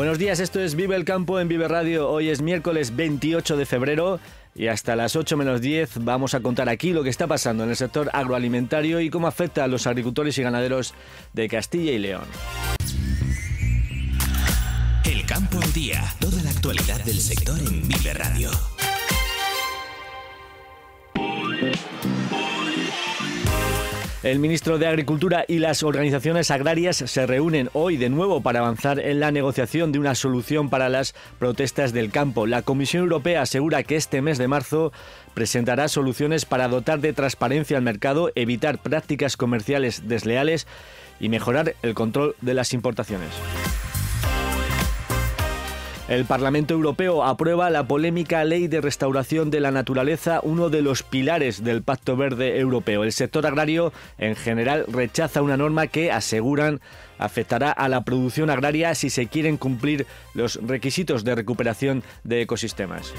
Buenos días, esto es Vive el Campo en Vive Radio. Hoy es miércoles 28 de febrero y hasta las 8 menos 10 vamos a contar aquí lo que está pasando en el sector agroalimentario y cómo afecta a los agricultores y ganaderos de Castilla y León. El Campo al Día, toda la actualidad del sector en Vive Radio. El ministro de Agricultura y las organizaciones agrarias se reúnen hoy de nuevo para avanzar en la negociación de una solución para las protestas del campo. La Comisión Europea asegura que este mes de marzo presentará soluciones para dotar de transparencia al mercado, evitar prácticas comerciales desleales y mejorar el control de las importaciones. El Parlamento Europeo aprueba la polémica Ley de Restauración de la Naturaleza, uno de los pilares del Pacto Verde Europeo. El sector agrario en general rechaza una norma que aseguran afectará a la producción agraria si se quieren cumplir los requisitos de recuperación de ecosistemas.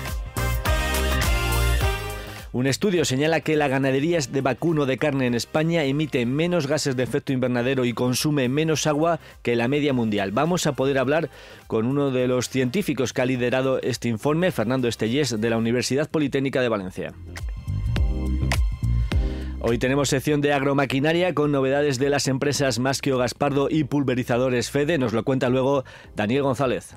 Un estudio señala que la ganadería de vacuno de carne en España emite menos gases de efecto invernadero y consume menos agua que la media mundial. Vamos a poder hablar con uno de los científicos que ha liderado este informe, Fernando Estellés, de la Universidad Politécnica de Valencia. Hoy tenemos sección de agromaquinaria con novedades de las empresas Maschio, Gaspardo y Pulverizadores Fede. Nos lo cuenta luego Daniel González.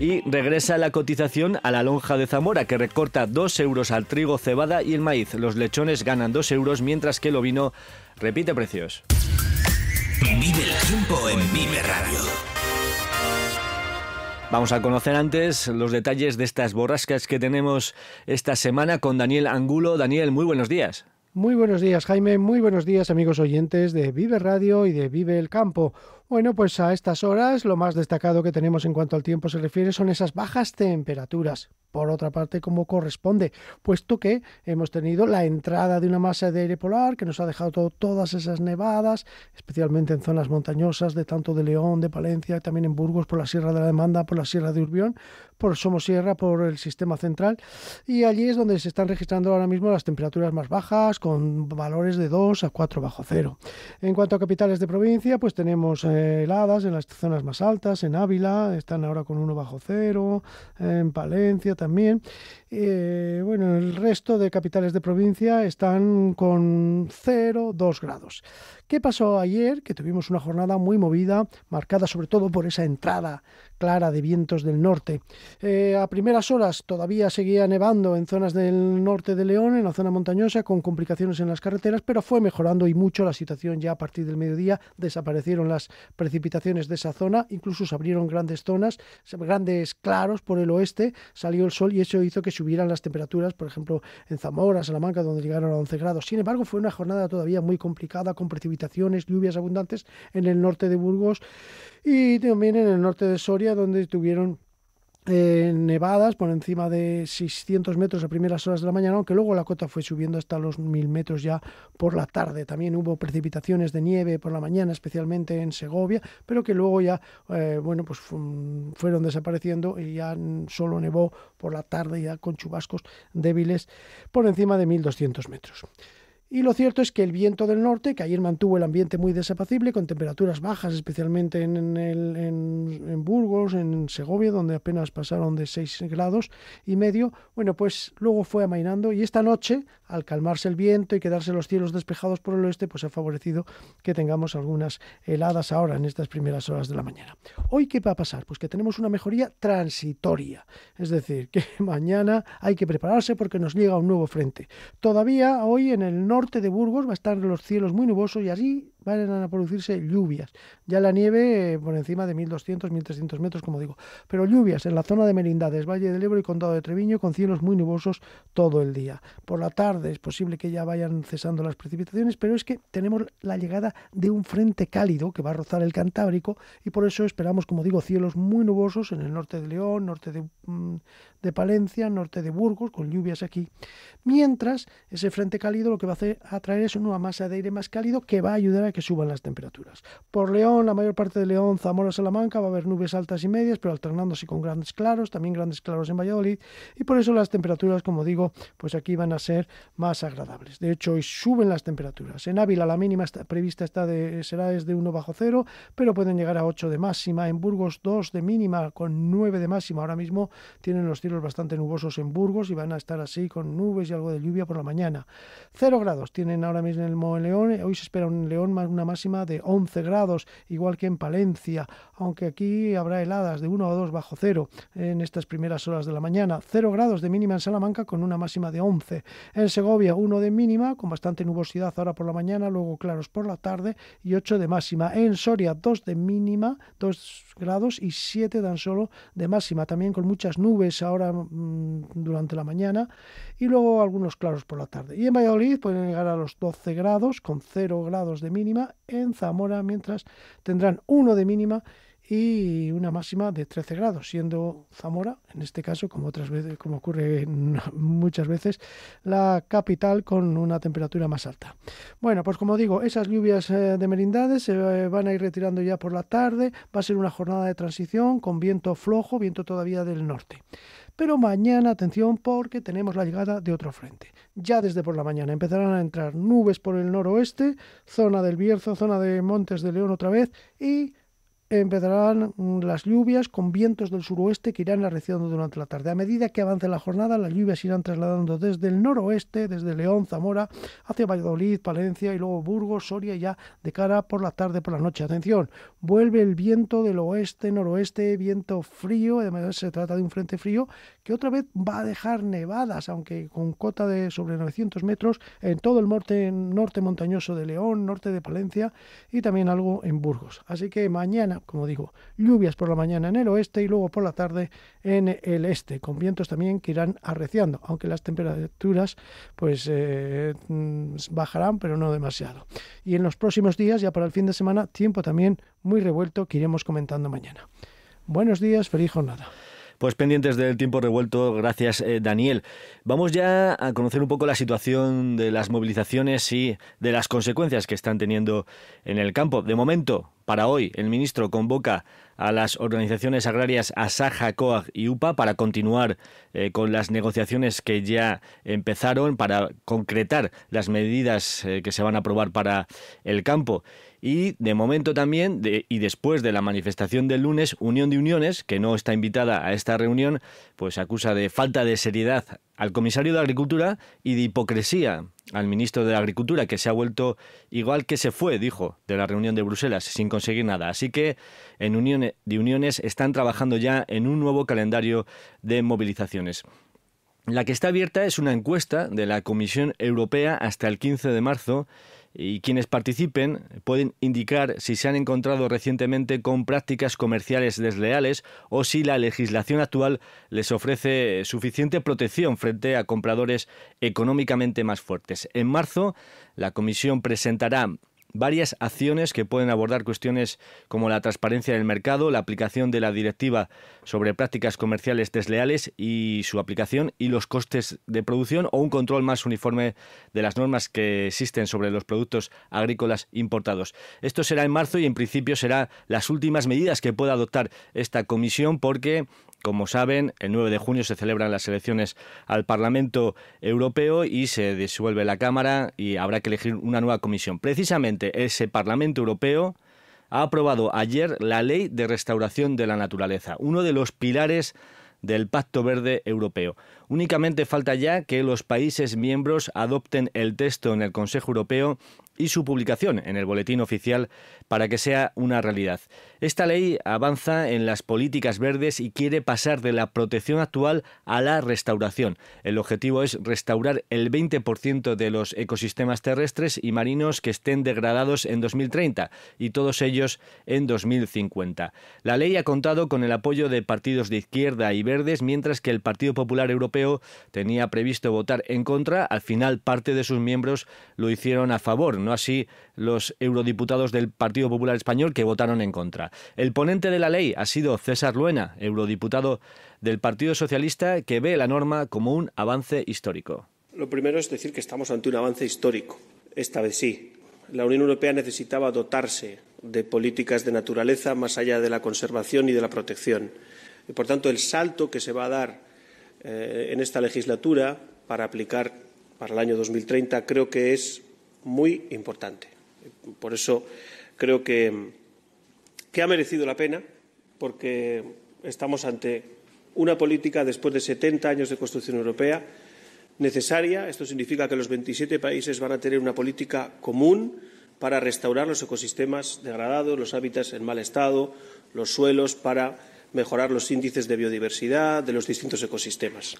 Y regresa la cotización a la lonja de Zamora, que recorta 2 euros al trigo, cebada y el maíz. Los lechones ganan 2 euros, mientras que el ovino repite precios. Vive el tiempo en Vive Radio. Vamos a conocer antes los detalles de estas borrascas que tenemos esta semana con Daniel Angulo. Daniel, muy buenos días. Muy buenos días, Jaime. Muy buenos días, amigos oyentes de Vive Radio y de Vive el Campo. Bueno, pues a estas horas lo más destacado que tenemos en cuanto al tiempo se refiere son esas bajas temperaturas. Por otra parte, como corresponde, puesto que hemos tenido la entrada de una masa de aire polar que nos ha dejado todas esas nevadas, especialmente en zonas montañosas de tanto de León, de Palencia, también en Burgos, por la Sierra de la Demanda, por la Sierra de Urbión, por Somosierra, por el sistema central. Y allí es donde se están registrando ahora mismo las temperaturas más bajas, con valores de 2 a 4 bajo cero. En cuanto a capitales de provincia, pues tenemos... Eh, en las zonas más altas, en Ávila están ahora con uno bajo cero, en Palencia también. y eh, bueno, el resto de capitales de provincia están con 0, 2 grados. ¿Qué pasó ayer? Que tuvimos una jornada muy movida, marcada sobre todo por esa entrada clara de vientos del norte. Eh, a primeras horas todavía seguía nevando en zonas del norte de León, en la zona montañosa, con complicaciones en las carreteras, pero fue mejorando y mucho la situación ya a partir del mediodía. Desaparecieron las precipitaciones de esa zona, incluso se abrieron grandes zonas, grandes claros por el oeste, salió el sol y eso hizo que subieran las temperaturas, por ejemplo, en Zamora, Salamanca, donde llegaron a 11 grados. Sin embargo, fue una jornada todavía muy complicada, con precipitaciones lluvias abundantes en el norte de Burgos y también en el norte de Soria, donde tuvieron eh, nevadas por encima de 600 metros a primeras horas de la mañana, aunque luego la cota fue subiendo hasta los 1000 metros ya por la tarde. También hubo precipitaciones de nieve por la mañana, especialmente en Segovia, pero que luego ya, eh, bueno, pues fueron desapareciendo y ya solo nevó por la tarde, ya con chubascos débiles por encima de 1200 metros. Y lo cierto es que el viento del norte, que ayer mantuvo el ambiente muy desapacible, con temperaturas bajas, especialmente en, Burgos, en Segovia, donde apenas pasaron de 6 grados y medio, bueno, pues luego fue amainando y esta noche, al calmarse el viento y quedarse los cielos despejados por el oeste, pues ha favorecido que tengamos algunas heladas ahora en estas primeras horas de la mañana. ¿Hoy qué va a pasar? Pues que tenemos una mejoría transitoria, es decir, que mañana hay que prepararse porque nos llega un nuevo frente. Todavía hoy en el norte, de Burgos va a estar los cielos muy nubosos y así van a producirse lluvias. Ya la nieve eh, por encima de 1.200, 1.300 metros, como digo. Pero lluvias en la zona de Merindades, Valle del Ebro y Condado de Treviño, con cielos muy nubosos todo el día. Por la tarde es posible que ya vayan cesando las precipitaciones, pero es que tenemos la llegada de un frente cálido que va a rozar el Cantábrico y por eso esperamos, como digo, cielos muy nubosos en el norte de León, norte de, mm, Palencia, norte de Burgos, con lluvias aquí. Mientras, ese frente cálido lo que va a, hacer, atraer traer es una masa de aire más cálido que va a ayudar a que suban las temperaturas. Por León, la mayor parte de León, Zamora, Salamanca, va a haber nubes altas y medias, pero alternándose con grandes claros, también grandes claros en Valladolid, y por eso las temperaturas, como digo, pues aquí van a ser más agradables. De hecho, hoy suben las temperaturas. En Ávila la mínima prevista está de, será 1 bajo 0 pero pueden llegar a 8 de máxima. En Burgos 2 de mínima con 9 de máxima. Ahora mismo tienen los cielos bastante nubosos en Burgos y van a estar así con nubes y algo de lluvia por la mañana. 0 grados tienen ahora mismo en el León. Hoy se espera un León más una máxima de 11 grados, igual que en Palencia, aunque aquí habrá heladas de 1 o 2 bajo cero en estas primeras horas de la mañana. 0 grados de mínima en Salamanca con una máxima de 11. En Segovia 1 de mínima, con bastante nubosidad ahora por la mañana, luego claros por la tarde y 8 de máxima. En Soria 2 de mínima, 2 grados y 7 tan solo de máxima, también con muchas nubes ahora mm, durante la mañana y luego algunos claros por la tarde. Y en Valladolid pueden llegar a los 12 grados con 0 grados de mínima en Zamora, mientras tendrán uno de mínima y una máxima de 13 grados, siendo Zamora, en este caso, como otras veces, como ocurre muchas veces, la capital con una temperatura más alta. Bueno, pues como digo, esas lluvias eh, de merindades se eh, van a ir retirando ya por la tarde, va a ser una jornada de transición con viento flojo, viento todavía del norte. Pero mañana, atención, porque tenemos la llegada de otro frente. Ya desde por la mañana empezarán a entrar nubes por el noroeste, zona del Bierzo, zona de Montes de León otra vez y empezarán las lluvias con vientos del suroeste que irán arreciando durante la tarde. A medida que avance la jornada, las lluvias irán trasladando desde el noroeste, desde León, Zamora, hacia Valladolid, Palencia y luego Burgos, Soria, ya de cara por la tarde, por la noche. Atención, vuelve el viento del oeste, noroeste, viento frío, además se trata de un frente frío que otra vez va a dejar nevadas, aunque con cota de sobre 900 metros, en todo el norte, montañoso de León, norte de Palencia y también algo en Burgos. Así que mañana, como digo, lluvias por la mañana en el oeste y luego por la tarde en el este, con vientos también que irán arreciando, aunque las temperaturas pues eh, mm, bajarán, pero no demasiado. Y en los próximos días, ya para el fin de semana, tiempo también muy revuelto que iremos comentando mañana. Buenos días, feliz jornada. Pues pendientes del tiempo revuelto, gracias eh, Daniel. Vamos ya a conocer un poco la situación de las movilizaciones y de las consecuencias que están teniendo en el campo. De momento, para hoy, el ministro convoca a las organizaciones agrarias Asaja, COAG y UPA para continuar eh, con las negociaciones que ya empezaron para concretar las medidas eh, que se van a aprobar para el campo. Y de momento también, de, y después de la manifestación del lunes, Unión de Uniones, que no está invitada a esta reunión, pues acusa de falta de seriedad al comisario de Agricultura y de hipocresía al ministro de Agricultura, que se ha vuelto igual que se fue, dijo, de la reunión de Bruselas, sin conseguir nada. Así que en Unión de Uniones están trabajando ya en un nuevo calendario de movilizaciones. La que está abierta es una encuesta de la Comisión Europea hasta el 15 de marzo y quienes participen pueden indicar si se han encontrado recientemente con prácticas comerciales desleales o si la legislación actual les ofrece suficiente protección frente a compradores económicamente más fuertes. En marzo, la Comisión presentará varias acciones que pueden abordar cuestiones como la transparencia del mercado, la aplicación de la directiva sobre prácticas comerciales desleales y su aplicación y los costes de producción o un control más uniforme de las normas que existen sobre los productos agrícolas importados. Esto será en marzo y en principio será las últimas medidas que pueda adoptar esta comisión porque como saben, el 9 de junio se celebran las elecciones al Parlamento Europeo y se disuelve la Cámara y habrá que elegir una nueva comisión. Precisamente ese Parlamento Europeo ha aprobado ayer la Ley de Restauración de la Naturaleza, uno de los pilares del Pacto Verde Europeo. Únicamente falta ya que los países miembros adopten el texto en el Consejo Europeo y su publicación en el Boletín Oficial para que sea una realidad. Esta ley avanza en las políticas verdes y quiere pasar de la protección actual a la restauración. El objetivo es restaurar el 20% de los ecosistemas terrestres y marinos que estén degradados en 2030 y todos ellos en 2050. La ley ha contado con el apoyo de partidos de izquierda y verdes, mientras que el Partido Popular Europeo tenía previsto votar en contra. Al final, parte de sus miembros lo hicieron a favor así los eurodiputados del Partido Popular Español que votaron en contra. El ponente de la ley ha sido César Luena, eurodiputado del Partido Socialista, que ve la norma como un avance histórico. Lo primero es decir que estamos ante un avance histórico. Esta vez sí. La Unión Europea necesitaba dotarse de políticas de naturaleza más allá de la conservación y de la protección. Y, por tanto, el salto que se va a dar eh, en esta legislatura para aplicar para el año 2030 creo que es muy importante. Por eso creo que, ha merecido la pena, porque estamos ante una política, después de 70 años de construcción europea, necesaria. Esto significa que los 27 países van a tener una política común para restaurar los ecosistemas degradados, los hábitats en mal estado, los suelos, para mejorar los índices de biodiversidad de los distintos ecosistemas.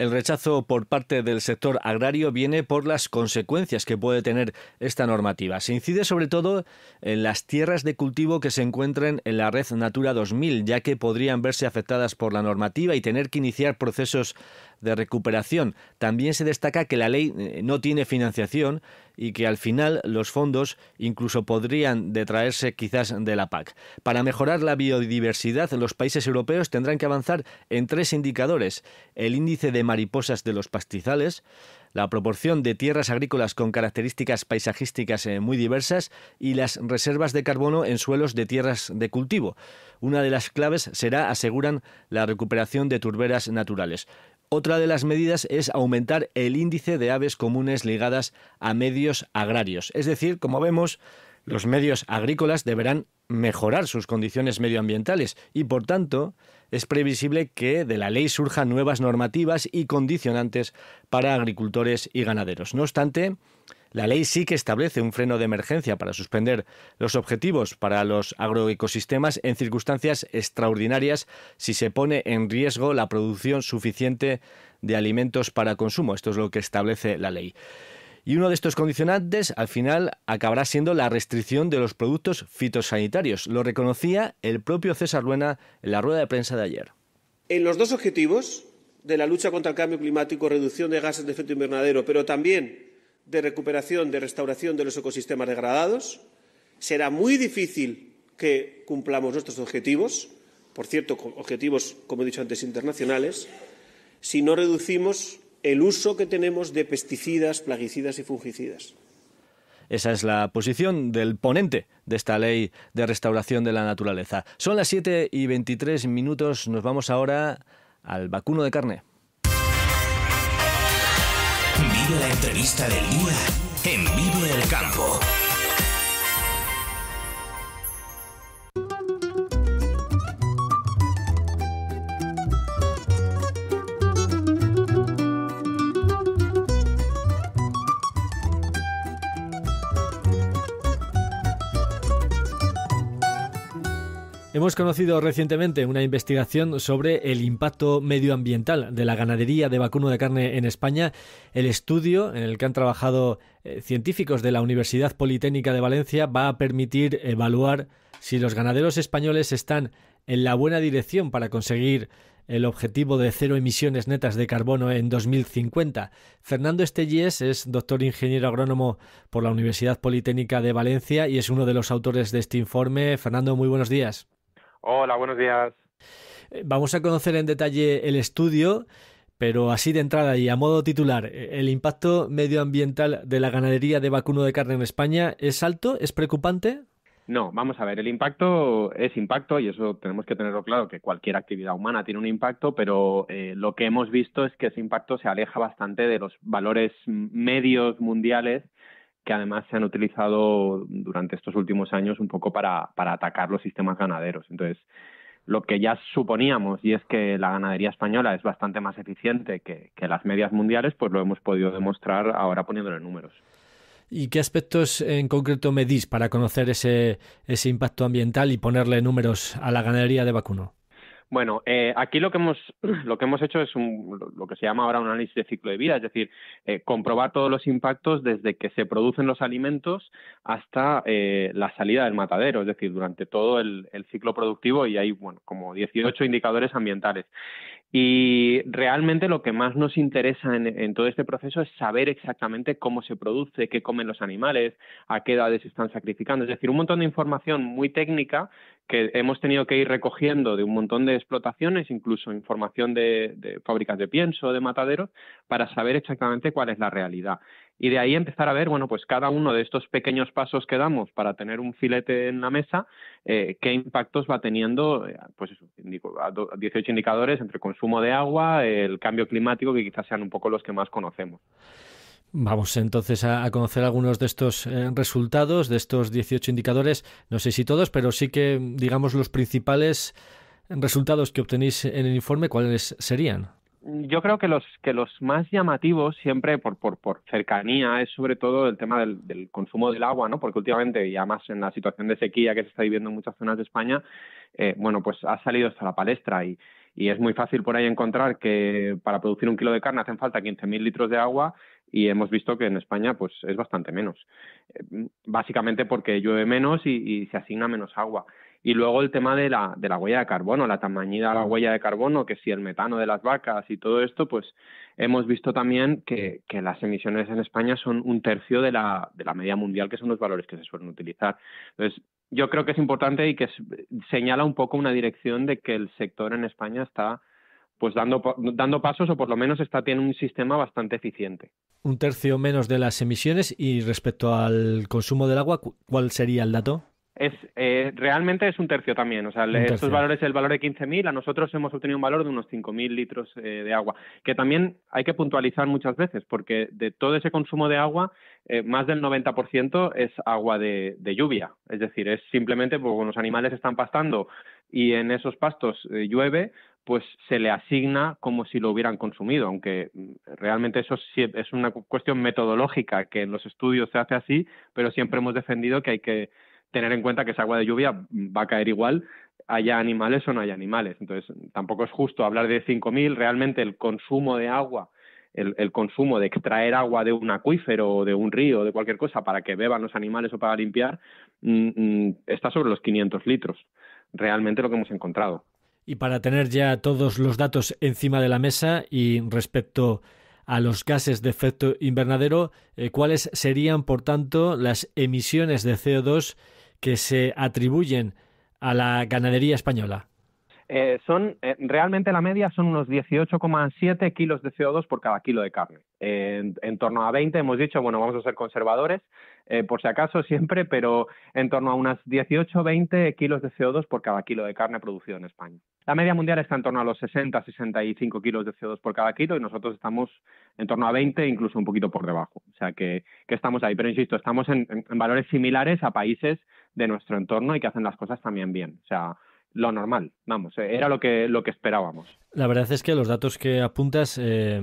El rechazo por parte del sector agrario viene por las consecuencias que puede tener esta normativa. Se incide sobre todo en las tierras de cultivo que se encuentren en la red Natura 2000, ya que podrían verse afectadas por la normativa y tener que iniciar procesos de recuperación. También se destaca que la ley eh, no tiene financiación y que al final los fondos incluso podrían detraerse quizás de la PAC. Para mejorar la biodiversidad, los países europeos tendrán que avanzar en tres indicadores. El índice de mariposas de los pastizales, la proporción de tierras agrícolas con características paisajísticas eh, muy diversas y las reservas de carbono en suelos de tierras de cultivo. Una de las claves será, aseguran, la recuperación de turberas naturales. Otra de las medidas es aumentar el índice de aves comunes ligadas a medios agrarios. Es decir, como vemos, los medios agrícolas deberán mejorar sus condiciones medioambientales y, por tanto, es previsible que de la ley surjan nuevas normativas y condicionantes para agricultores y ganaderos. No obstante, la ley sí que establece un freno de emergencia para suspender los objetivos para los agroecosistemas en circunstancias extraordinarias si se pone en riesgo la producción suficiente de alimentos para consumo. Esto es lo que establece la ley. Y uno de estos condicionantes al final acabará siendo la restricción de los productos fitosanitarios. Lo reconocía el propio César Luena en la rueda de prensa de ayer. En los dos objetivos de la lucha contra el cambio climático, reducción de gases de efecto invernadero, pero también de recuperación, de restauración de los ecosistemas degradados. Será muy difícil que cumplamos nuestros objetivos, por cierto, objetivos, como he dicho antes, internacionales, si no reducimos el uso que tenemos de pesticidas, plaguicidas y fungicidas. Esa es la posición del ponente de esta ley de restauración de la naturaleza. Son las 7 y 23 minutos. Nos vamos ahora al vacuno de carne la entrevista del día en Vivo el Campo. Hemos conocido recientemente una investigación sobre el impacto medioambiental de la ganadería de vacuno de carne en España, el estudio en el que han trabajado eh, científicos de la Universidad Politécnica de Valencia va a permitir evaluar si los ganaderos españoles están en la buena dirección para conseguir el objetivo de cero emisiones netas de carbono en 2050. Fernando Estellés es doctor ingeniero agrónomo por la Universidad Politécnica de Valencia y es uno de los autores de este informe. Fernando, muy buenos días. Hola, buenos días. Eh, vamos a conocer en detalle el estudio, pero así de entrada y a modo titular, eh, ¿el impacto medioambiental de la ganadería de vacuno de carne en España es alto? ¿Es preocupante? No, vamos a ver, el impacto es impacto y eso tenemos que tenerlo claro, que cualquier actividad humana tiene un impacto, pero eh, lo que hemos visto es que ese impacto se aleja bastante de los valores medios mundiales que además se han utilizado durante estos últimos años un poco para, atacar los sistemas ganaderos. Entonces, lo que ya suponíamos, y es que la ganadería española es bastante más eficiente que, las medias mundiales, pues lo hemos podido demostrar ahora poniéndole números. ¿Y qué aspectos en concreto medís para conocer ese, ese impacto ambiental y ponerle números a la ganadería de vacuno? Bueno, eh, aquí lo que hemos lo que hemos hecho es lo que se llama ahora un análisis de ciclo de vida, es decir, eh, comprobar todos los impactos desde que se producen los alimentos hasta eh, la salida del matadero, es decir, durante todo el, el, ciclo productivo y hay, bueno, como 18 indicadores ambientales. Y realmente lo que más nos interesa en, todo este proceso es saber exactamente cómo se produce, qué comen los animales, a qué edades se están sacrificando. Es decir, un montón de información muy técnica que hemos tenido que ir recogiendo de un montón de explotaciones, incluso información de, de fábricas de pienso, de mataderos, para saber exactamente cuál es la realidad y de ahí empezar a ver, bueno, pues cada uno de estos pequeños pasos que damos para tener un filete en la mesa, eh, qué impactos va teniendo, eh, pues 18 indicadores entre consumo de agua, el cambio climático, que quizás sean un poco los que más conocemos. Vamos entonces a conocer algunos de estos eh, resultados, de estos 18 indicadores, no sé si todos, pero sí que digamos los principales resultados que obtenéis en el informe, ¿cuáles serían? yo creo que los que los más llamativos siempre por por, por cercanía es sobre todo el tema del, consumo del agua no porque últimamente y además en la situación de sequía que se está viviendo en muchas zonas de España eh, bueno pues ha salido hasta la palestra y y es muy fácil por ahí encontrar que para producir un kilo de carne hacen falta 15.000 litros de agua y hemos visto que en España pues es bastante menos eh, básicamente porque llueve menos y se asigna menos agua y luego el tema de la, de la huella de carbono, la tamañida la huella de carbono, que si el metano de las vacas y todo esto, pues hemos visto también que, las emisiones en España son un tercio de la, de la media mundial, que son los valores que se suelen utilizar. Entonces, yo creo que es importante y que señala un poco una dirección de que el sector en España está pues dando, dando pasos o por lo menos está tiene un sistema bastante eficiente. Un tercio menos de las emisiones y respecto al consumo del agua, ¿cuál sería el dato? Es, eh, realmente es un tercio también. O sea, estos valores, el valor de 15.000, a nosotros hemos obtenido un valor de unos 5.000 litros eh, de agua, que también hay que puntualizar muchas veces, porque de todo ese consumo de agua, eh, más del 90% es agua de, de, lluvia. Es decir, es simplemente porque los animales están pastando y en esos pastos eh, llueve, pues se le asigna como si lo hubieran consumido, aunque mm, realmente eso es una cuestión metodológica que en los estudios se hace así, pero siempre hemos defendido que hay que tener en cuenta que esa agua de lluvia va a caer igual haya animales o no haya animales. Entonces, tampoco es justo hablar de 5.000. Realmente el consumo de agua, el, consumo de extraer agua de un acuífero o de un río o de cualquier cosa para que beban los animales o para limpiar, mm, mm, está sobre los 500 litros. Realmente lo que hemos encontrado. Y para tener ya todos los datos encima de la mesa y respecto a los gases de efecto invernadero, eh, ¿cuáles serían, por tanto, las emisiones de CO2 que se atribuyen a la ganadería española? Eh, son eh, realmente la media son unos 18,7 kilos de CO2 por cada kilo de carne. en, torno a 20 hemos dicho, bueno, vamos a ser conservadores, eh, por si acaso siempre, pero en torno a unas 18-20 kilos de CO2 por cada kilo de carne producido en España. La media mundial está en torno a los 60-65 kilos de CO2 por cada kilo y nosotros estamos en torno a 20, incluso un poquito por debajo. O sea que, que estamos ahí, pero insisto, estamos en valores similares a países de nuestro entorno y que hacen las cosas también bien. O sea, lo normal, vamos, era lo que, lo que esperábamos. La verdad es que los datos que apuntas eh,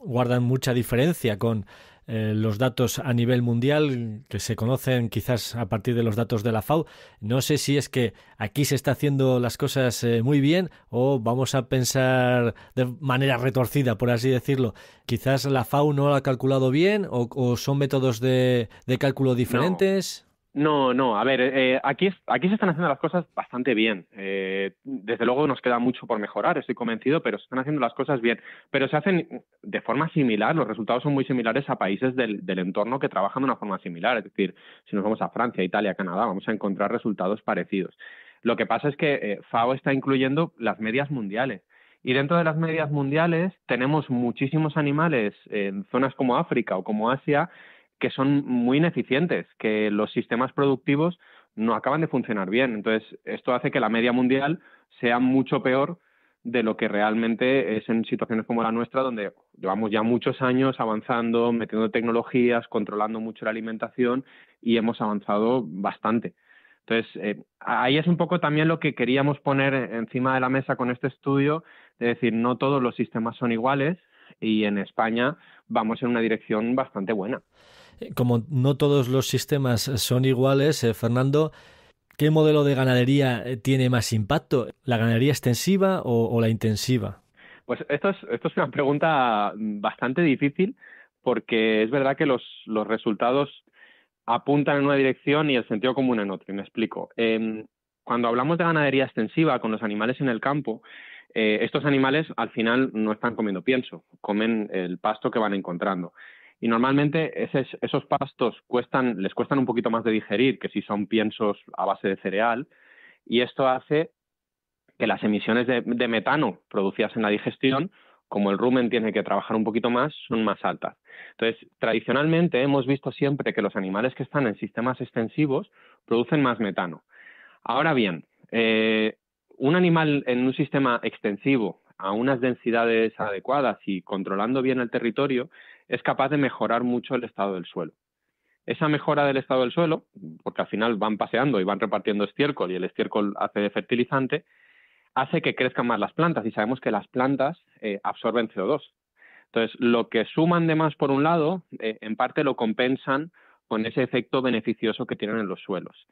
guardan mucha diferencia con eh, los datos a nivel mundial que se conocen quizás a partir de los datos de la FAO. No sé si es que aquí se está haciendo las cosas eh, muy bien o vamos a pensar de manera retorcida, por así decirlo. Quizás la FAO no lo ha calculado bien o, son métodos de, cálculo diferentes. No, no, a ver, eh, eh, aquí, aquí se están haciendo las cosas bastante bien. Eh, desde luego nos queda mucho por mejorar, estoy convencido, pero se están haciendo las cosas bien. Pero se hacen de forma similar, los resultados son muy similares a países del, entorno que trabajan de una forma similar. Es decir, si nos vamos a Francia, Italia, Canadá, vamos a encontrar resultados parecidos. Lo que pasa es que FAO está incluyendo las medias mundiales. Y dentro de las medias mundiales tenemos muchísimos animales en zonas como África o como Asia que son muy ineficientes, que los sistemas productivos no acaban de funcionar bien. Entonces, esto hace que la media mundial sea mucho peor de lo que realmente es en situaciones como la nuestra, donde llevamos ya muchos años avanzando, metiendo tecnologías, controlando mucho la alimentación y hemos avanzado bastante. Entonces, eh, ahí es un poco también lo que queríamos poner encima de la mesa con este estudio, de decir, no todos los sistemas son iguales y en España vamos en una dirección bastante buena como no todos los sistemas son iguales, eh, Fernando, ¿qué modelo de ganadería eh, tiene más impacto? ¿La ganadería extensiva o, la intensiva? Pues esto es, una pregunta bastante difícil porque es verdad que los, resultados apuntan en una dirección y el sentido común en otra. Y me explico. Em, cuando hablamos de ganadería extensiva con los animales en el campo, eh, estos animales al final no están comiendo pienso, comen el pasto que van encontrando y normalmente esos, pastos cuestan, les cuestan un poquito más de digerir que si son piensos a base de cereal y esto hace que las emisiones de, metano producidas en la digestión, como el rumen tiene que trabajar un poquito más, son más altas. Entonces, tradicionalmente hemos visto siempre que los animales que están en sistemas extensivos producen más metano. Ahora bien, eh, un animal en un sistema extensivo a unas densidades adecuadas y controlando bien el territorio es capaz de mejorar mucho el estado del suelo. Esa mejora del estado del suelo, porque al final van paseando y van repartiendo estiércol y el estiércol hace de fertilizante, hace que crezcan más las plantas y sabemos que las plantas eh, absorben CO2. Entonces, lo que suman de más por un lado, eh, en parte lo compensan con ese efecto beneficioso que tienen en los suelos.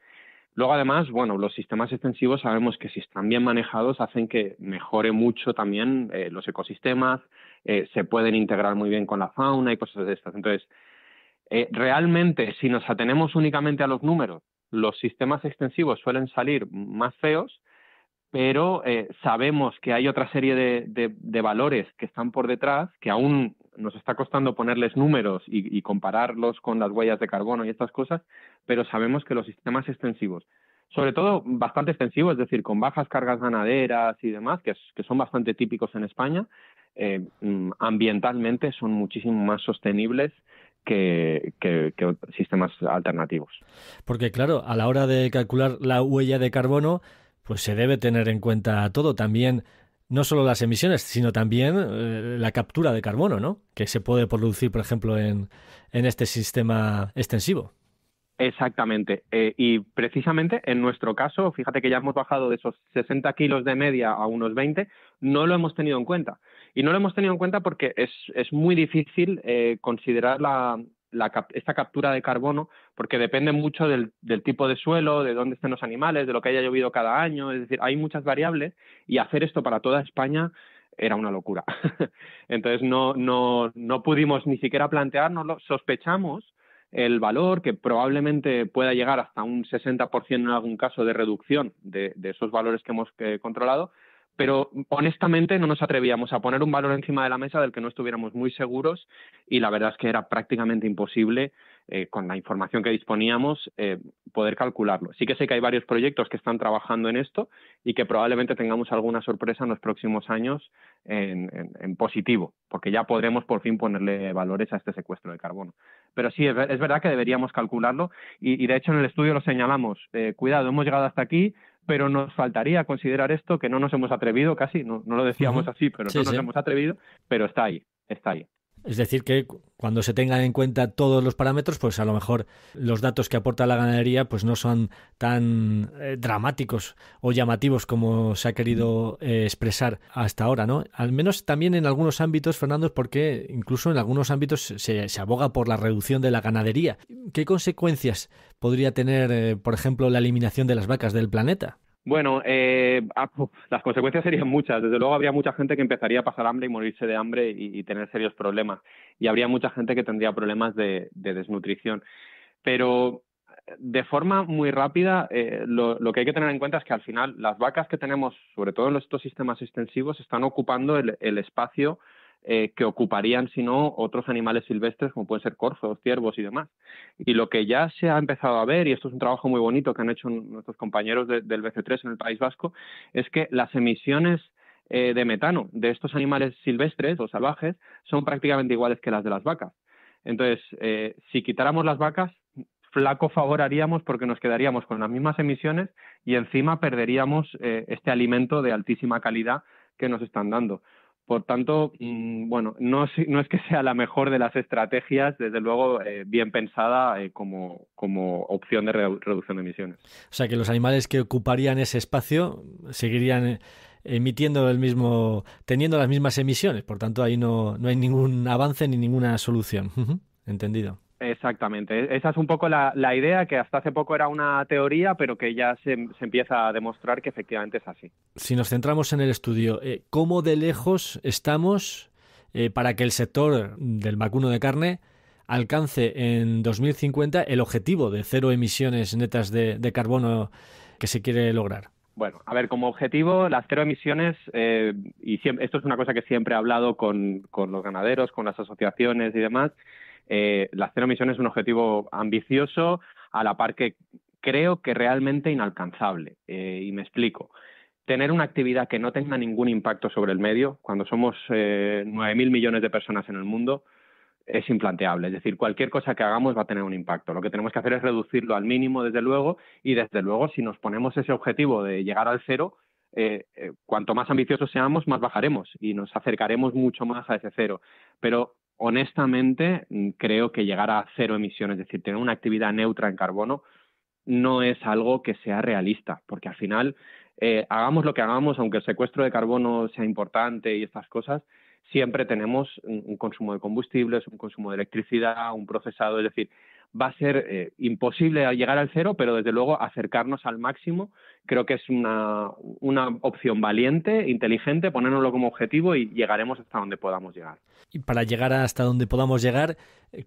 Luego, además, bueno, los sistemas extensivos sabemos que si están bien manejados hacen que mejore mucho también eh, los ecosistemas, eh, se pueden integrar muy bien con la fauna y cosas de estas. Entonces, eh, realmente, si nos atenemos únicamente a los números, los sistemas extensivos suelen salir más feos, pero sabemos que hay otra serie de valores que están por detrás, que aún nos está costando ponerles números y, compararlos con las huellas de carbono y estas cosas, pero sabemos que los sistemas extensivos, sobre todo bastante extensivos, es decir, con bajas cargas ganaderas y demás, que, son bastante típicos en España, eh, mm, ambientalmente son muchísimo más sostenibles que, que, sistemas alternativos. Porque claro, a la hora de calcular la huella de carbono, pues se debe tener en cuenta todo, también no solo las emisiones, sino también eh, la captura de carbono, ¿no? Que se puede producir, por ejemplo, en, este sistema extensivo. Exactamente. Eh, y precisamente en nuestro caso, fíjate que ya hemos bajado de esos 60 kilos de media a unos 20, no lo hemos tenido en cuenta. Y no lo hemos tenido en cuenta porque es, es muy difícil eh, considerar la, esta captura de carbono, porque depende mucho del, tipo de suelo, de dónde estén los animales, de lo que haya llovido cada año, es decir, hay muchas variables y hacer esto para toda España era una locura. Entonces no, no, no pudimos ni siquiera plantearnos, sospechamos el valor que probablemente pueda llegar hasta un 60% en algún caso de reducción de, esos valores que hemos controlado, pero honestamente no nos atrevíamos a poner un valor encima de la mesa del que no estuviéramos muy seguros y la verdad es que era prácticamente imposible eh, con la información que disponíamos eh, poder calcularlo. Sí que sé que hay varios proyectos que están trabajando en esto y que probablemente tengamos alguna sorpresa en los próximos años en, positivo, porque ya podremos por fin ponerle valores a este secuestro de carbono. Pero sí, es, verdad que deberíamos calcularlo y, de hecho en el estudio lo señalamos. Eh, cuidado, hemos llegado hasta aquí, pero nos faltaría considerar esto que no nos hemos atrevido casi, no, no lo decíamos así, pero no nos hemos atrevido, pero está ahí, está ahí. Es decir, que cuando se tengan en cuenta todos los parámetros, pues a lo mejor los datos que aporta la ganadería pues no son tan eh, dramáticos o llamativos como se ha querido eh, expresar hasta ahora, ¿no? Al menos también en algunos ámbitos, Fernando, porque incluso en algunos ámbitos se, aboga por la reducción de la ganadería. ¿Qué consecuencias podría tener, eh, por ejemplo, la eliminación de las vacas del planeta? Bueno, eh, ah, las consecuencias serían muchas. Desde luego habría mucha gente que empezaría a pasar hambre y morirse de hambre y, tener serios problemas. Y habría mucha gente que tendría problemas de, desnutrición. Pero de forma muy rápida, eh, lo, que hay que tener en cuenta es que al final las vacas que tenemos, sobre todo en estos sistemas extensivos, están ocupando el espacio eh, que ocuparían, si no, otros animales silvestres como pueden ser corzos, ciervos y demás. Y lo que ya se ha empezado a ver, y esto es un trabajo muy bonito que han hecho nuestros compañeros del BC3 en el País Vasco, es que las emisiones eh, de metano de estos animales silvestres o salvajes son prácticamente iguales que las de las vacas. Entonces, eh, si quitáramos las vacas, flaco favor haríamos porque nos quedaríamos con las mismas emisiones y encima perderíamos este alimento de altísima calidad que nos están dando. Por tanto, mm, bueno, no, es que sea la mejor de las estrategias, desde luego eh, bien pensada eh, como, opción de reducción de emisiones. O sea, que los animales que ocuparían ese espacio seguirían emitiendo el mismo, teniendo las mismas emisiones, por tanto ahí no hay ningún avance ni ninguna solución. Entendido. Exactamente. E-, esa es un poco la, idea, que hasta hace poco era una teoría, pero que ya se, empieza a demostrar que efectivamente es así. Si nos centramos en el estudio, eh, ¿cómo de lejos estamos eh, para que el sector del vacuno de carne alcance en 2050 el objetivo de cero emisiones netas de, carbono que se quiere lograr? Bueno, a ver, como objetivo, las cero emisiones, eh, y esto es una cosa que siempre he hablado con los ganaderos, con las asociaciones y demás, eh, la cero emisión es un objetivo ambicioso, a la par que creo que realmente inalcanzable. Eh, y me explico. Tener una actividad que no tenga ningún impacto sobre el medio, cuando somos eh, nueve 9.000 millones de personas en el mundo, es implanteable. Es decir, cualquier cosa que hagamos va a tener un impacto. Lo que tenemos que hacer es reducirlo al mínimo, desde luego, y desde luego, si nos ponemos ese objetivo de llegar al cero, cuanto más ambiciosos seamos, más bajaremos y nos acercaremos mucho más a ese cero. Pero honestamente, mm, creo que llegar a cero emisiones, es decir, tener una actividad neutra en carbono, no es algo que sea realista, porque al final, eh, hagamos lo que hagamos, aunque el secuestro de carbono sea importante y estas cosas, siempre tenemos un consumo de combustibles, un consumo de electricidad, un procesado, es decir, va a ser eh, imposible llegar al cero, pero desde luego acercarnos al máximo creo que es una, opción valiente, inteligente, ponérnoslo como objetivo y llegaremos hasta donde podamos llegar. Y para llegar hasta donde podamos llegar,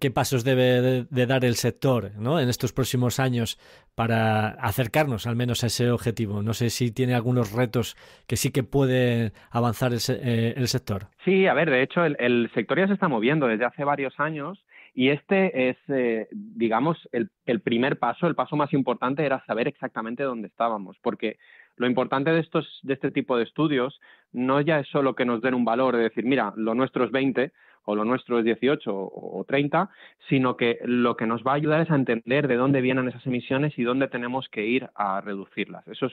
¿qué pasos debe de, dar el sector en estos próximos años para acercarnos al menos a ese objetivo? No sé si tiene algunos retos que sí que puede avanzar el, eh, el sector. Sí, a ver, de hecho el sector ya se está moviendo desde hace varios años y este es, eh, digamos, el, primer paso, el paso más importante era saber exactamente dónde estábamos, porque lo importante de, estos, de este tipo de estudios no ya es solo que nos den un valor de decir, mira, lo nuestro es 20 o lo nuestro es 18 o 30, sino que lo que nos va a ayudar es a entender de dónde vienen esas emisiones y dónde tenemos que ir a reducirlas. Eso es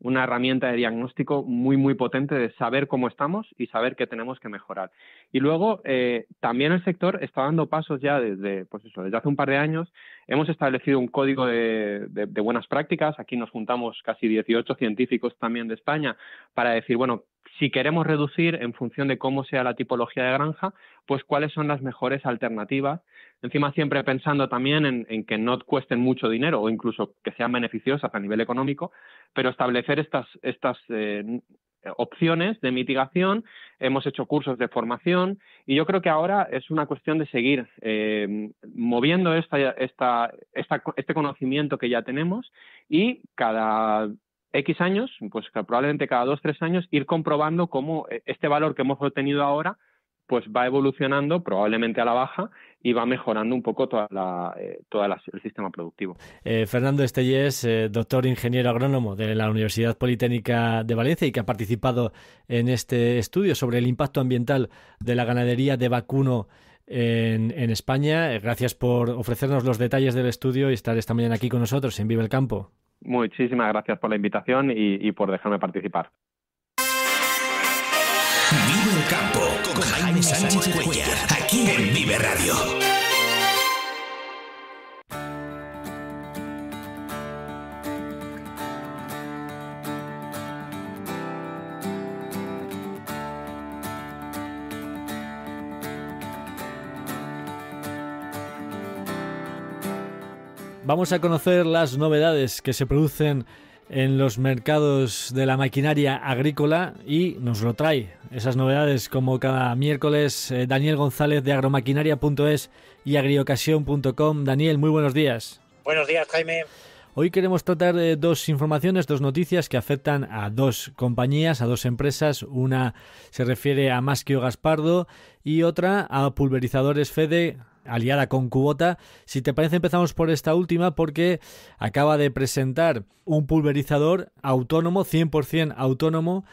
una herramienta de diagnóstico muy, muy potente de saber cómo estamos y saber qué tenemos que mejorar. Y luego, eh, también el sector está dando pasos ya desde, pues eso, desde hace un par de años. Hemos establecido un código de, de buenas prácticas. Aquí nos juntamos casi 18 científicos también de España para decir, bueno, si queremos reducir en función de cómo sea la tipología de granja, pues cuáles son las mejores alternativas. Encima siempre pensando también en, que no cuesten mucho dinero o incluso que sean beneficiosas a nivel económico, pero establecer estas, estas eh, opciones de mitigación, hemos hecho cursos de formación y yo creo que ahora es una cuestión de seguir eh, moviendo esta, este conocimiento que ya tenemos y cada X años, pues probablemente cada dos, tres años, ir comprobando cómo eh, este valor que hemos obtenido ahora pues va evolucionando probablemente a la baja y va mejorando un poco Todo eh, el sistema productivo. Eh, Fernando Estellés, doctor ingeniero agrónomo de la Universidad Politécnica de Valencia y que ha participado en este estudio sobre el impacto ambiental de la ganadería de vacuno en, en España. gracias por ofrecernos los detalles del estudio y estar esta mañana aquí con nosotros en Vive el Campo. Muchísimas gracias por la invitación y, por dejarme participar. campo aquí en Vive Radio. Vamos a conocer las novedades que se producen en los mercados de la maquinaria agrícola y nos lo trae. Esas novedades como cada miércoles eh, Daniel González de agromaquinaria.es y agriocasión.com. Daniel, muy buenos días. Buenos días, Jaime. Hoy queremos tratar de eh, dos informaciones, dos noticias que afectan a dos compañías, a dos empresas. Una se refiere a Maschio Gaspardo y otra a pulverizadores Fede aliada con Kubota Si te parece empezamos por esta última porque acaba de presentar un pulverizador autónomo, 100% autónomo,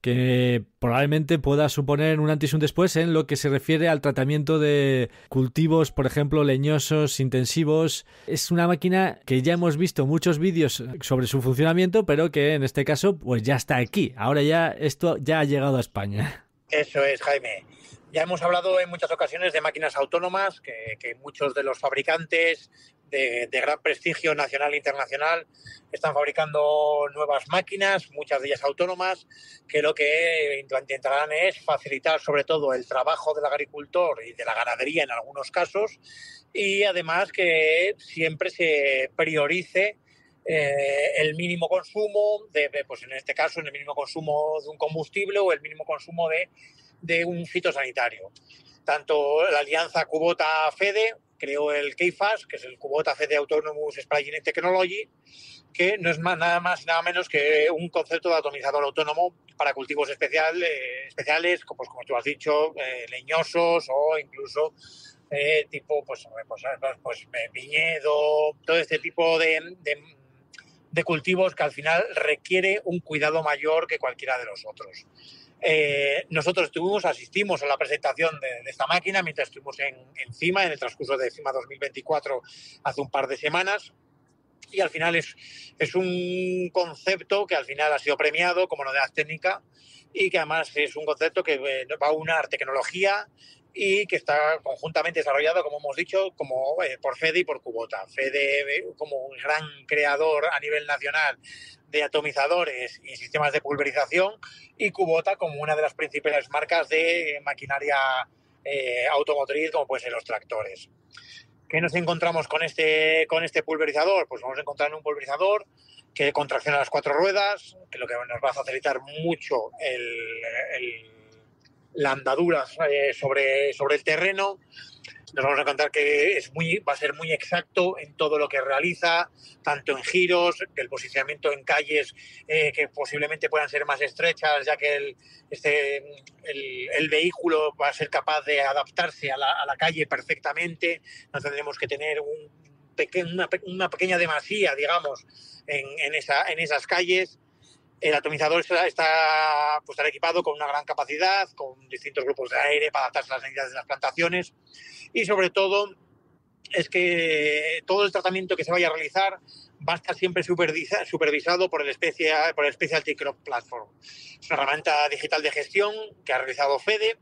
que probablemente pueda suponer un antes y un después en lo que se refiere al tratamiento de cultivos, por ejemplo, leñosos, intensivos. Es una máquina que ya hemos visto muchos vídeos sobre su funcionamiento, pero que en este caso pues ya está aquí. Ahora ya esto ya ha llegado a España. Eso es, Jaime. Ya hemos hablado en muchas ocasiones de máquinas autónomas, que, muchos de los fabricantes de, gran prestigio nacional e internacional están fabricando nuevas máquinas, muchas de ellas autónomas, que lo que intentarán es facilitar sobre todo el trabajo del agricultor y de la ganadería en algunos casos, y además que siempre se priorice eh, el mínimo consumo, pues en este caso, el mínimo consumo de un combustible o el mínimo consumo de de un fitosanitario. Tanto la alianza Cubota-FEDE creó el kefas, que es el Cubota FEDE Autonomous Spraying Technology, que no es nada más y nada menos que un concepto de atomizador autónomo para cultivos eh, especiales, como, pues, como tú has dicho, eh, leñosos o incluso eh, tipo pues, pues, pues, pues viñedo, todo este tipo de, de, cultivos que al final requiere un cuidado mayor que cualquiera de los otros. Eh, nosotros estuvimos, asistimos a la presentación de, esta máquina mientras estuvimos en, CIMA, en el transcurso de CIMA 2024, hace un par de semanas. Y al final es, un concepto que al final ha sido premiado como novedad técnica y que además es un concepto que va a unar tecnología y que está conjuntamente desarrollado, como hemos dicho, como eh, por Fede y por Cubota. Fede eh, como un gran creador a nivel nacional de atomizadores y sistemas de pulverización y Kubota como una de las principales marcas de maquinaria eh, automotriz como pueden ser los tractores. ¿Qué nos encontramos con este, con este pulverizador? Pues vamos a encontrar un pulverizador que contracciona las cuatro ruedas, que lo que nos va a facilitar mucho el, la andadura eh, sobre, sobre el terreno, nos vamos a contar que es muy, va a ser muy exacto en todo lo que realiza, tanto en giros, el posicionamiento en calles eh, que posiblemente puedan ser más estrechas, ya que este, el, el, vehículo va a ser capaz de adaptarse a la, calle perfectamente. No tendremos que tener un, una, una, pequeña demasía, digamos, en, en esas calles. El atomizador está, pues, equipado con una gran capacidad, con distintos grupos de aire para adaptarse a las necesidades de las plantaciones y sobre todo es que todo el tratamiento que se vaya a realizar va a estar siempre supervisa, supervisado por el, especie por Specialty Crop Platform. Es una herramienta digital de gestión que ha realizado FEDE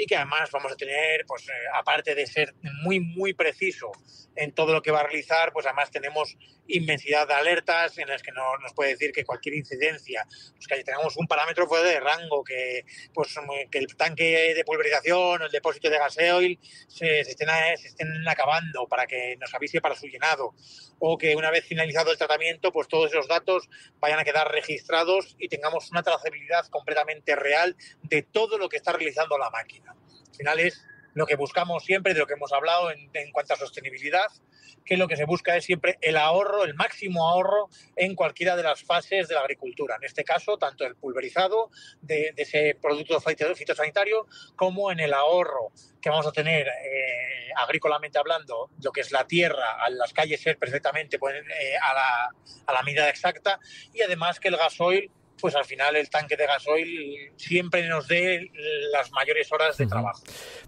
y que además vamos a tener, pues eh, aparte de ser muy, muy preciso en todo lo que va a realizar, pues además tenemos inmensidad de alertas en las que no, nos puede decir que cualquier incidencia, pues que tengamos un parámetro fuera de rango, que, pues, mm, que el tanque de pulverización o el depósito de gasoil se, estén, se estén acabando para que nos avise para su llenado, o que una vez finalizado el tratamiento, pues todos esos datos vayan a quedar registrados y tengamos una trazabilidad completamente real de todo lo que está realizando la máquina. Al final es lo que buscamos siempre, de lo que hemos hablado en, cuanto a sostenibilidad, que lo que se busca es siempre el ahorro, el máximo ahorro en cualquiera de las fases de la agricultura. En este caso, tanto el pulverizado de, ese producto fitosanitario como en el ahorro que vamos a tener. Eh, agrícolamente hablando, lo que es la tierra, las calles es perfectamente pues, eh, a, la, a medida exacta y además que el gasoil pues al final el tanque de gasoil siempre nos dé las mayores horas de trabajo.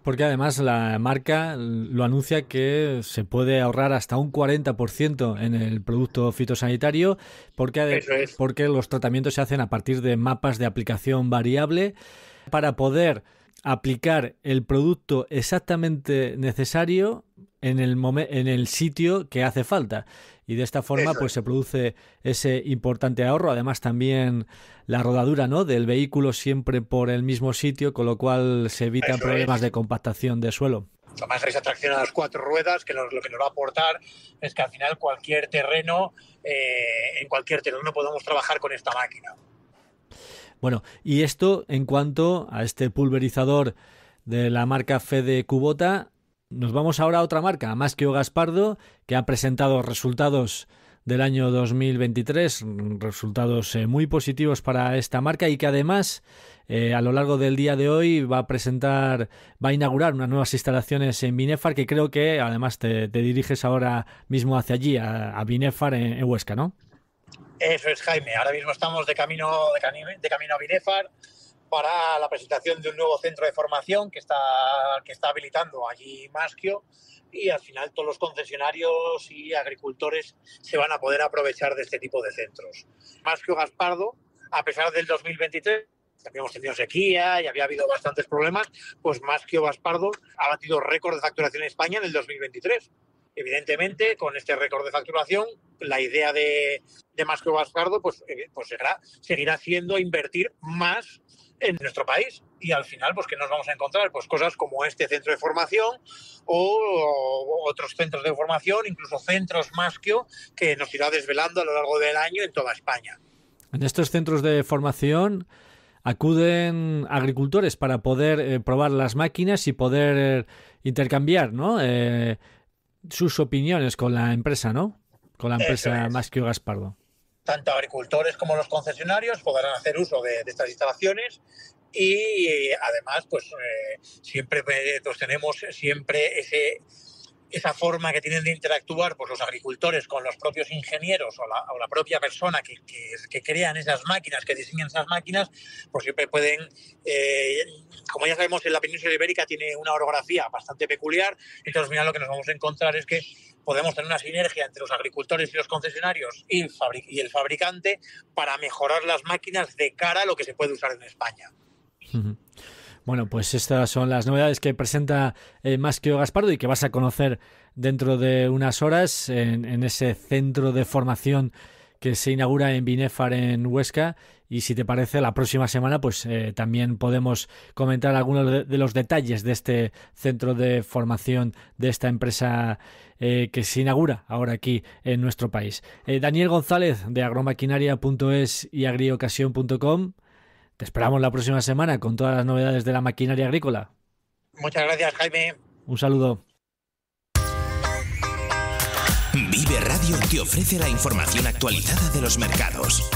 Porque además la marca lo anuncia que se puede ahorrar hasta un 40% en el producto fitosanitario porque, porque los tratamientos se hacen a partir de mapas de aplicación variable para poder aplicar el producto exactamente necesario en el, sitio que hace falta. Y de esta forma, pues se produce ese importante ahorro. Además, también la rodadura ¿no? del vehículo siempre por el mismo sitio, con lo cual se evitan problemas de compactación de suelo. Lo más tracción a las cuatro ruedas, que lo que nos va a aportar es que al final cualquier terreno, eh, en cualquier terreno podemos trabajar con esta máquina. Bueno, y esto en cuanto a este pulverizador de la marca Fede Cubota. Nos vamos ahora a otra marca, más que Gaspardo, que ha presentado resultados del año 2023, resultados eh, muy positivos para esta marca y que además eh, a lo largo del día de hoy va a presentar, va a inaugurar unas nuevas instalaciones en Binefar que creo que además te, diriges ahora mismo hacia allí, a, Binefar en Huesca, ¿no? Eso es, Jaime. Ahora mismo estamos de camino, de, camino a Binefar para la presentación de un nuevo centro de formación que está, que está habilitando allí Maschio y al final todos los concesionarios y agricultores se van a poder aprovechar de este tipo de centros. Maschio Gaspardo, a pesar del 2023, habíamos tenido sequía y había habido bastantes problemas, pues Maschio Gaspardo ha batido récord de facturación en España en el 2023 evidentemente, con este récord de facturación, la idea de, de bascardo pues, eh, pues seguirá siendo invertir más en nuestro país y al final pues que nos vamos a encontrar pues cosas como este centro de formación o, otros centros de formación incluso centros Maschio, que nos irá desvelando a lo largo del año en toda España en estos centros de formación acuden agricultores para poder eh, probar las máquinas y poder eh, intercambiar ¿no? sus opiniones con la empresa, ¿no? Con la empresa Maschio Más que Gaspardo. Tanto agricultores como los concesionarios podrán hacer uso de, estas instalaciones y eh, además, pues eh, siempre pues, tenemos siempre ese esa forma que tienen de interactuar pues, los agricultores con los propios ingenieros o la, propia persona que, crean esas máquinas, que diseñan esas máquinas, pues siempre pueden, eh, como ya sabemos, en la península ibérica tiene una orografía bastante peculiar, entonces mira lo que nos vamos a encontrar es que podemos tener una sinergia entre los agricultores y los concesionarios y, el fabricante para mejorar las máquinas de cara a lo que se puede usar en España. Bueno, pues estas son las novedades que presenta eh, Maschio Gaspardo y que vas a conocer dentro de unas horas en, ese centro de formación que se inaugura en Binefar en Huesca y si te parece la próxima semana pues eh, también podemos comentar algunos de, los detalles de este centro de formación de esta empresa eh, que se inaugura ahora aquí en nuestro país. Daniel González de agromaquinaria.es y agriocasión.com te esperamos la próxima semana con todas las novedades de la maquinaria agrícola. Muchas gracias, Jaime. Un saludo. Vive Radio te ofrece la información actualizada de los mercados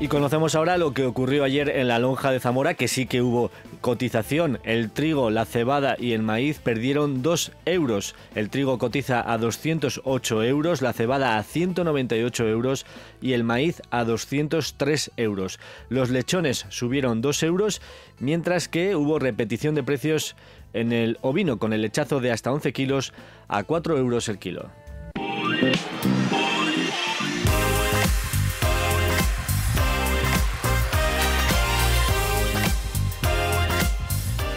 Y conocemos ahora lo que ocurrió ayer en la lonja de Zamora, que sí que hubo cotización. El trigo, la cebada y el maíz perdieron 2 euros. El trigo cotiza a 208 euros, la cebada a 198 euros y el maíz a 203 euros. Los lechones subieron 2 euros, mientras que hubo repetición de precios en el ovino con el lechazo de hasta 11 kilos a 4 euros el kilo.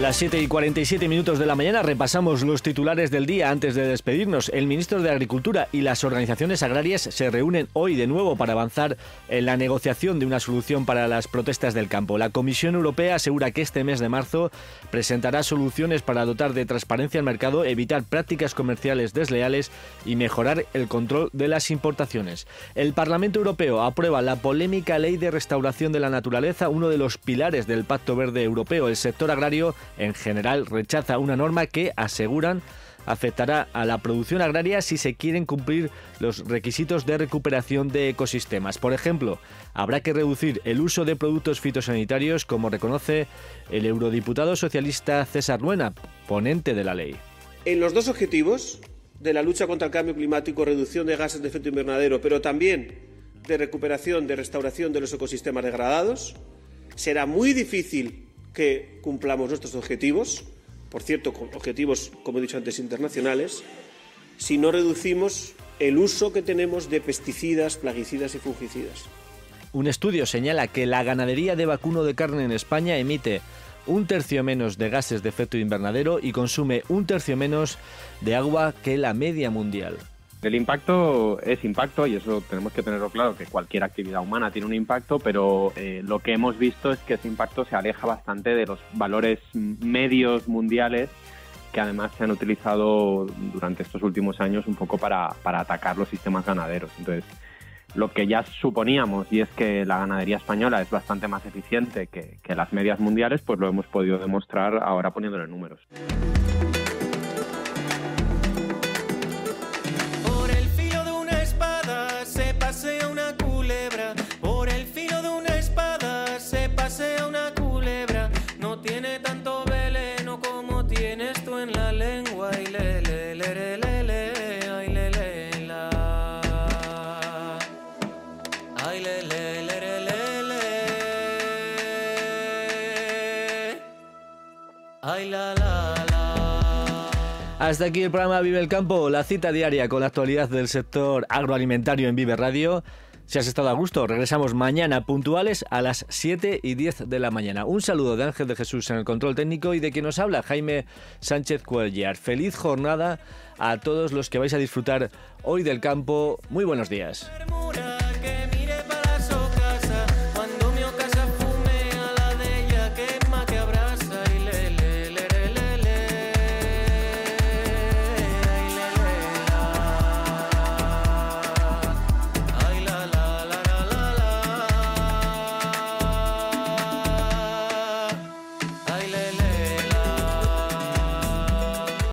Las 7 y 47 minutos de la mañana repasamos los titulares del día antes de despedirnos. El ministro de Agricultura y las organizaciones agrarias se reúnen hoy de nuevo para avanzar en la negociación de una solución para las protestas del campo. La Comisión Europea asegura que este mes de marzo presentará soluciones para dotar de transparencia al mercado, evitar prácticas comerciales desleales y mejorar el control de las importaciones. El Parlamento Europeo aprueba la polémica Ley de Restauración de la Naturaleza, uno de los pilares del Pacto Verde Europeo. El sector agrario en general rechaza una norma que aseguran afectará a la producción agraria si se quieren cumplir los requisitos de recuperación de ecosistemas. Por ejemplo, habrá que reducir el uso de productos fitosanitarios, como reconoce el eurodiputado socialista César Luena, ponente de la ley. En los dos objetivos de la lucha contra el cambio climático, reducción de gases de efecto invernadero, pero también de recuperación, de restauración de los ecosistemas degradados, será muy difícil que cumplamos nuestros objetivos, por cierto, objetivos, como he dicho antes, internacionales, si no reducimos el uso que tenemos de pesticidas, plaguicidas y fungicidas. Un estudio señala que la ganadería de vacuno de carne en España emite un tercio menos de gases de efecto invernadero y consume un tercio menos de agua que la media mundial. El impacto es impacto y eso tenemos que tenerlo claro, que cualquier actividad humana tiene un impacto, pero eh, lo que hemos visto es que ese impacto se aleja bastante de los valores medios mundiales que además se han utilizado durante estos últimos años un poco para, para atacar los sistemas ganaderos. Entonces, lo que ya suponíamos y es que la ganadería española es bastante más eficiente que, que las medias mundiales, pues lo hemos podido demostrar ahora poniéndole números. aquí el programa Vive el Campo, la cita diaria con la actualidad del sector agroalimentario en Vive Radio. Si has estado a gusto, regresamos mañana puntuales a las 7 y 10 de la mañana. Un saludo de Ángel de Jesús en el control técnico y de quien nos habla, Jaime Sánchez Cuellar. Feliz jornada a todos los que vais a disfrutar hoy del campo. Muy buenos días.